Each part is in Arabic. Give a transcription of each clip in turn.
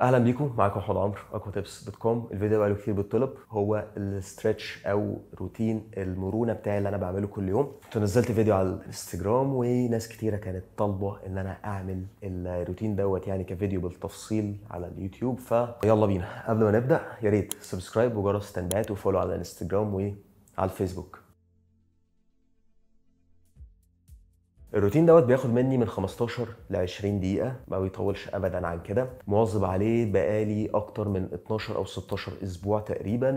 اهلا بيكم معاكم محمد عمرو اكواتيبس دوت كوم الفيديو بقاله كتير بالطلب هو الاسترتش او روتين المرونه بتاعي اللي انا بعمله كل يوم كنت نزلت فيديو على الانستجرام وناس كتيره كانت طالبه ان انا اعمل الروتين دوت يعني كفيديو بالتفصيل على اليوتيوب فيلا بينا قبل ما نبدا يا ريت سبسكرايب وجرس التنبيهات وفولو على الانستجرام وعلى الفيسبوك الروتين دوت بياخد مني من 15 ل 20 دقيقة ما بيطولش أبدا عن كده مواظب عليه بقالي أكتر من 12 أو 16 أسبوع تقريبا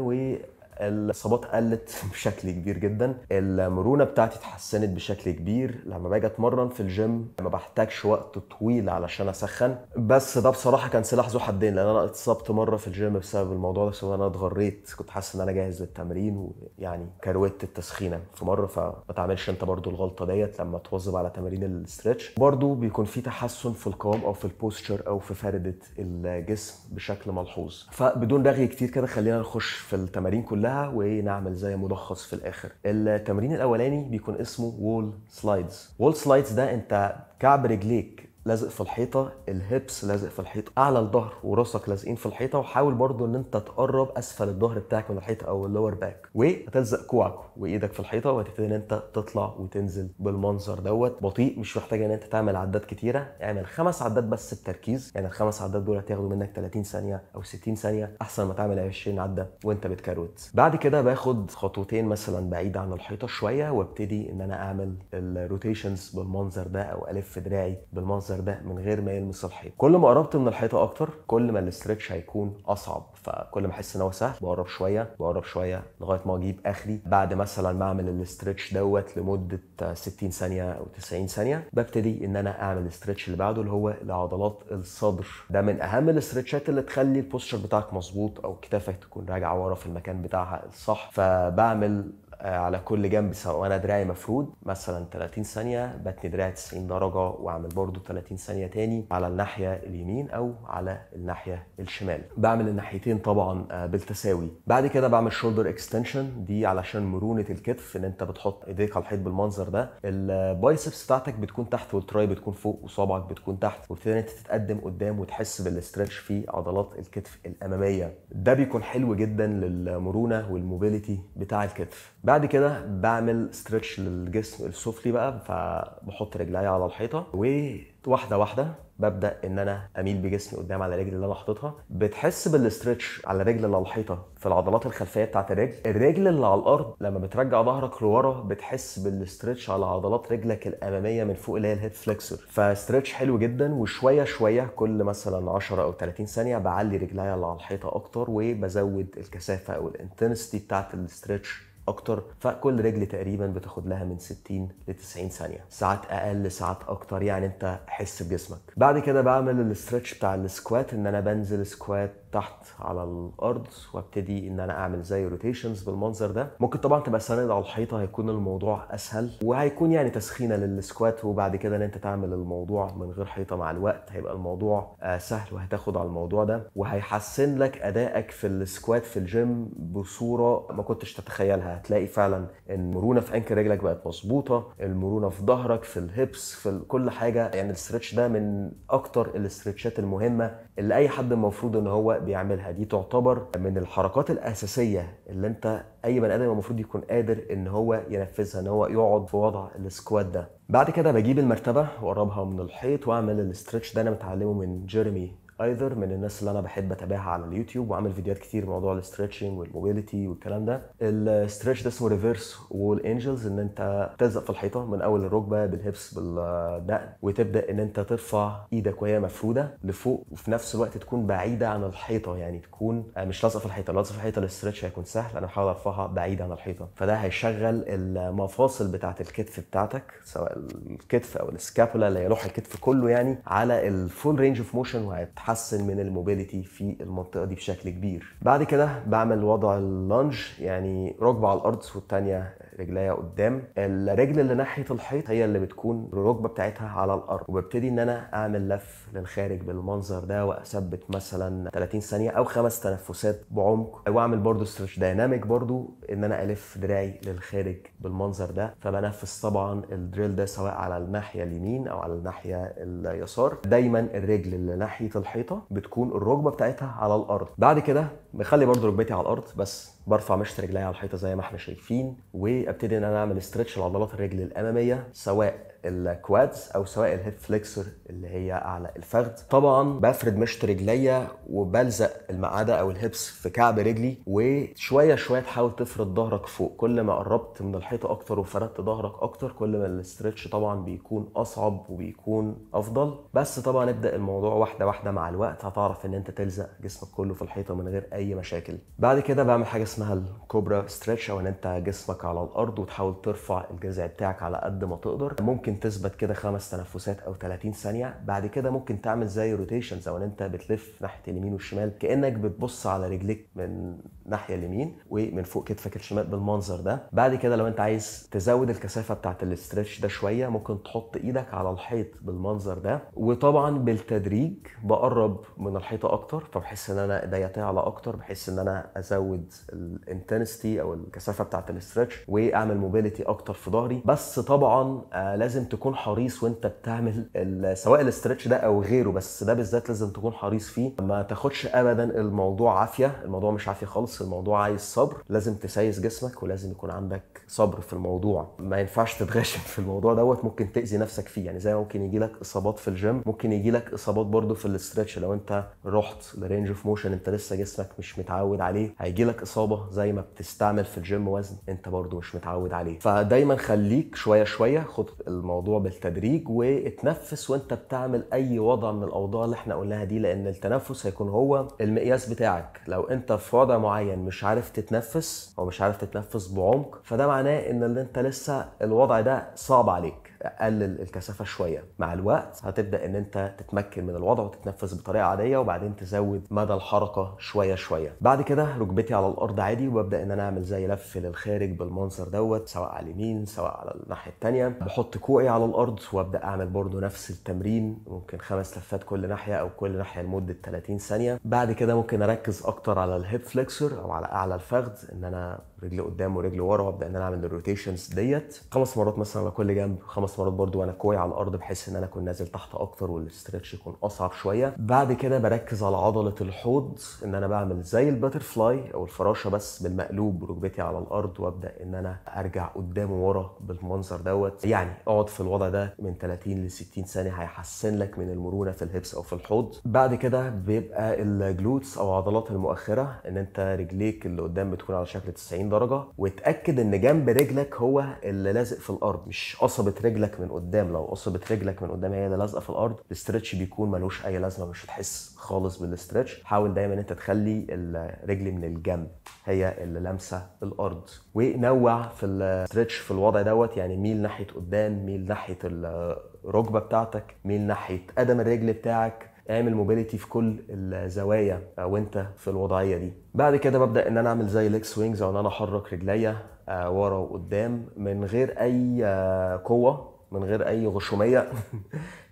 الاصابات قلت بشكل كبير جدا المرونه بتاعتي اتحسنت بشكل كبير لما باجي اتمرن في الجيم ما بحتاجش وقت طويل علشان اسخن بس ده بصراحه كان سلاح ذو حدين لان انا اتصبت مره في الجيم بسبب الموضوع ده بسبب انا اتغريت كنت حاسس ان انا جاهز للتمرين ويعني كروت التسخينه في مره فما تعملش انت برضو الغلطه ديت لما تواظب على تمارين الاسترتش برضو بيكون في تحسن في القوام او في البوستشر او في فرده الجسم بشكل ملحوظ فبدون رغي كتير كده خلينا نخش في التمارين كلها كلها ونعمل زي ملخص في الاخر التمرين الاولاني بيكون اسمه وول سلايدز وول سلايدز ده انت كعب رجليك لازق في الحيطه الهبس لازق في الحيطه اعلى الظهر وراسك لازقين في الحيطه وحاول برضو ان انت تقرب اسفل الظهر بتاعك من الحيطه او اللور باك وهتلزق كوعك وايدك في الحيطه وهتبتدي ان انت تطلع وتنزل بالمنظر دوت بطيء مش محتاج ان انت تعمل عدات كتيره اعمل خمس عدات بس بتركيز يعني الخمس عدات دول هتاخدوا منك 30 ثانيه او 60 ثانيه احسن ما تعمل 20 عده وانت بتكروت بعد كده باخد خطوتين مثلا بعيد عن الحيطه شويه وابتدي ان انا اعمل الروتيشنز بالمنظر ده او الف دراعي بالمنظر المؤثر ده من غير ما يلمس الحيط كل ما قربت من الحيطه اكتر كل ما الاسترتش هيكون اصعب فكل ما احس ان هو سهل بقرب شويه بقرب شويه لغايه ما اجيب اخري بعد مثلا ما اعمل الاسترتش دوت لمده 60 ثانيه او 90 ثانيه ببتدي ان انا اعمل الاسترتش اللي بعده اللي هو لعضلات الصدر ده من اهم الاسترتشات اللي تخلي البوستشر بتاعك مظبوط او كتافك تكون راجعه ورا في المكان بتاعها الصح فبعمل آه، على كل جنب سواء انا دراعي مفرود مثلا 30 ثانيه بتني دراعي 90 درجه واعمل برضو 30 ثانيه تاني على الناحيه اليمين او على الناحيه الشمال بعمل الناحيتين طبعا آه، بالتساوي بعد كده بعمل شولدر اكستنشن دي علشان مرونه الكتف ان انت بتحط ايديك على الحيط بالمنظر ده البايسبس بتاعتك بتكون تحت والتراي بتكون فوق وصابعك بتكون تحت وبتبتدي انت تتقدم قدام وتحس بالاسترتش في عضلات الكتف الاماميه ده بيكون حلو جدا للمرونه والموبيليتي بتاع الكتف بعد كده بعمل ستريتش للجسم السفلي بقى فبحط رجلي على الحيطه وواحده واحده ببدا ان انا اميل بجسمي قدام على الرجل اللي انا حاططها بتحس بالاسترتش على الرجل اللي على الحيطه في العضلات الخلفيه بتاعت الرجل الرجل اللي على الارض لما بترجع ظهرك لورا بتحس بالاسترتش على عضلات رجلك الاماميه من فوق اللي هي الهيب فليكسور فاسترتش حلو جدا وشويه شويه كل مثلا 10 او 30 ثانيه بعلي رجلي على الحيطه اكتر وبزود الكثافه او الانتنستي بتاعت الاسترتش اكتر فكل رجل تقريبا بتاخد لها من 60 ل 90 ثانيه ساعات اقل ساعات اكتر يعني انت حس بجسمك بعد كده بعمل الاسترتش بتاع السكوات ان انا بنزل سكوات تحت على الارض وابتدي ان انا اعمل زي روتيشنز بالمنظر ده ممكن طبعا تبقى ساند على الحيطه هيكون الموضوع اسهل وهيكون يعني تسخينه للسكوات وبعد كده ان انت تعمل الموضوع من غير حيطه مع الوقت هيبقى الموضوع آه، سهل وهتاخد على الموضوع ده وهيحسن لك ادائك في السكوات في الجيم بصوره ما كنتش تتخيلها هتلاقي فعلا المرونه في انكل رجلك بقت مظبوطه المرونه في ظهرك في الهيبس في كل حاجه يعني الاسترتش ده من اكتر الاسترتشات المهمه اللي اي حد المفروض ان هو بيعملها دي تعتبر من الحركات الاساسيه اللي انت اي بني ادم المفروض يكون قادر ان هو ينفذها ان هو يقعد في وضع السكوات ده بعد كده بجيب المرتبه واقربها من الحيط واعمل الاسترتش ده انا متعلمه من جيرمي ايذر من الناس اللي انا بحب اتابعها على اليوتيوب وعامل فيديوهات كتير موضوع الاسترتشنج والموبيليتي والكلام ده الاسترتش ده اسمه ريفرس وول انجلز ان انت تلزق في الحيطه من اول الركبه بالهبس بالدقن وتبدا ان انت ترفع ايدك وهي مفروده لفوق وفي نفس الوقت تكون بعيده عن الحيطه يعني تكون آه، مش لازقه في الحيطه لازقه في الحيطه الاسترتش هيكون سهل انا بحاول ارفعها بعيده عن الحيطه فده هيشغل المفاصل بتاعه الكتف بتاعتك سواء الكتف او السكابولا اللي هي لوح الكتف كله يعني على الفول رينج اوف موشن وهيتحرك تحسن من الموبيليتي في المنطقه دي بشكل كبير بعد كده بعمل وضع اللانج يعني ركبه على الارض والثانيه رجليا قدام الرجل اللي ناحيه الحيط هي اللي بتكون الركبه بتاعتها على الارض وببتدي ان انا اعمل لف للخارج بالمنظر ده واثبت مثلا 30 ثانيه او خمس تنفسات بعمق واعمل برضو ستريتش دايناميك برضو ان انا الف دراعي للخارج بالمنظر ده فبنفس طبعا الدريل ده سواء على الناحيه اليمين او على الناحيه اليسار دايما الرجل اللي ناحيه الحيطه بتكون الركبه بتاعتها على الارض بعد كده بخلي برضو ركبتي على الارض بس برفع مشط رجلي على الحيطه زي ما احنا شايفين وابتدي ان انا اعمل استرتش لعضلات الرجل الاماميه سواء الكوادز او سواء الهيب فليكسر اللي هي اعلى الفخذ طبعا بفرد مشط رجليا وبلزق المقعده او الهيبس في كعب رجلي وشويه شويه تحاول تفرد ظهرك فوق كل ما قربت من الحيطه اكتر وفردت ظهرك اكتر كل ما الاسترتش طبعا بيكون اصعب وبيكون افضل بس طبعا ابدا الموضوع واحده واحده مع الوقت هتعرف ان انت تلزق جسمك كله في الحيطه من غير اي اي مشاكل بعد كده بعمل حاجه اسمها الكوبرا ستريتش او ان انت جسمك على الارض وتحاول ترفع الجذع بتاعك على قد ما تقدر ممكن تثبت كده خمس تنفسات او 30 ثانيه بعد كده ممكن تعمل زي روتيشنز او ان انت بتلف ناحيه اليمين والشمال كانك بتبص على رجليك من الناحيه اليمين ومن فوق كتفك الشمال بالمنظر ده بعد كده لو انت عايز تزود الكثافه بتاعت الاسترتش ده شويه ممكن تحط ايدك على الحيط بالمنظر ده وطبعا بالتدريج بقرب من الحيطه اكتر فبحس ان انا ايديا على اكتر اكتر بحيث ان انا ازود الانتنستي او الكثافه بتاعه الاسترتش واعمل موبيليتي اكتر في ظهري بس طبعا آه، لازم تكون حريص وانت بتعمل سواء الاسترتش ده او غيره بس ده بالذات لازم تكون حريص فيه ما تاخدش ابدا الموضوع عافيه الموضوع مش عافيه خالص الموضوع عايز صبر لازم تسيس جسمك ولازم يكون عندك صبر في الموضوع ما ينفعش تتغشم في الموضوع دوت ممكن تاذي نفسك فيه يعني زي ممكن يجي لك اصابات في الجيم ممكن يجي لك اصابات برضه في الاسترتش لو انت رحت لرينج اوف موشن انت لسه جسمك مش مش متعود عليه هيجي لك اصابه زي ما بتستعمل في الجيم وزن انت برضو مش متعود عليه فدايما خليك شويه شويه خد الموضوع بالتدريج واتنفس وانت بتعمل اي وضع من الاوضاع اللي احنا قلناها دي لان التنفس هيكون هو المقياس بتاعك لو انت في وضع معين مش عارف تتنفس او مش عارف تتنفس بعمق فده معناه ان اللي انت لسه الوضع ده صعب عليك قلل الكثافه شويه مع الوقت هتبدا ان انت تتمكن من الوضع وتتنفس بطريقه عاديه وبعدين تزود مدى الحركه شويه شويه بعد كده ركبتي على الارض عادي وببدا ان انا اعمل زي لف للخارج بالمنظر دوت سواء على اليمين سواء على الناحيه الثانيه بحط كوعي على الارض وابدا اعمل برده نفس التمرين ممكن خمس لفات كل ناحيه او كل ناحيه لمده 30 ثانيه بعد كده ممكن اركز اكتر على الهيب فليكسر او على اعلى الفخذ ان انا رجل قدام ورجل ورا وابدا ان انا اعمل الروتيشنز ديت خمس مرات مثلا على كل جنب خمس مرات برضو وانا كوعي على الارض بحيث ان انا اكون نازل تحت اكتر والاسترتش يكون اصعب شويه بعد كده بركز على عضله الحوض ان انا بعمل زي الباتر فلاي او الفراشه بس بالمقلوب ركبتي على الارض وابدا ان انا ارجع قدام ورا بالمنظر دوت يعني اقعد في الوضع ده من 30 ل 60 ثانيه هيحسن لك من المرونه في الهبس او في الحوض بعد كده بيبقى الجلوتس او عضلات المؤخره ان انت رجليك اللي قدام بتكون على شكل 90 درجه واتاكد ان جنب رجلك هو اللي لازق في الارض مش قصبه رجلك من قدام لو قصبه رجلك من قدام هي اللي لازقه في الارض الاسترتش بيكون ملوش اي لازمه مش هتحس خالص بالاسترتش حاول دايما انت تخلي الرجل من الجنب هي اللي لامسه الارض ونوع في الاسترتش في الوضع دوت يعني ميل ناحيه قدام ميل ناحيه الركبه بتاعتك ميل ناحيه قدم الرجل بتاعك اعمل موبيليتي في كل الزوايا وانت في الوضعيه دي بعد كده ببدا ان انا اعمل زي ليك سوينجز او ان انا احرك رجليا آه، ورا وقدام من غير اي آه، قوه من غير اي غشوميه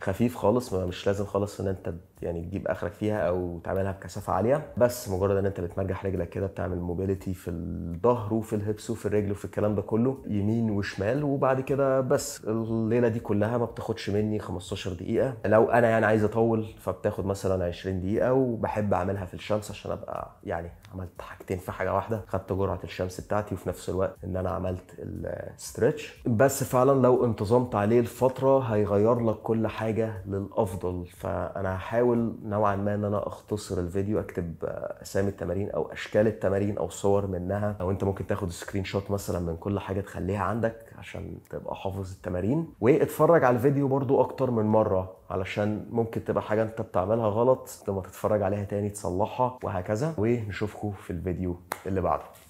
خفيف خالص ما مش لازم خالص ان انت يعني تجيب اخرك فيها او تعملها بكثافه عاليه بس مجرد ان انت بتمرجح رجلك كده بتعمل موبيليتي في الظهر وفي الهبس وفي الرجل وفي الكلام ده كله يمين وشمال وبعد كده بس الليله دي كلها ما بتاخدش مني 15 دقيقه لو انا يعني عايز اطول فبتاخد مثلا 20 دقيقه وبحب اعملها في الشمس عشان ابقى يعني عملت حاجتين في حاجه واحده خدت جرعه الشمس بتاعتي وفي نفس الوقت ان انا عملت الاسترتش بس فعلا لو انتظمت عليه عليه الفترة هيغير لك كل حاجة للأفضل فأنا هحاول نوعا ما إن أنا أختصر الفيديو أكتب آه، أسامي التمارين أو أشكال التمارين أو صور منها أو أنت ممكن تاخد سكرين شوت مثلا من كل حاجة تخليها عندك عشان تبقى حافظ التمارين واتفرج على الفيديو برضو أكتر من مرة علشان ممكن تبقى حاجة أنت بتعملها غلط لما تتفرج عليها تاني تصلحها وهكذا ونشوفكم في الفيديو اللي بعده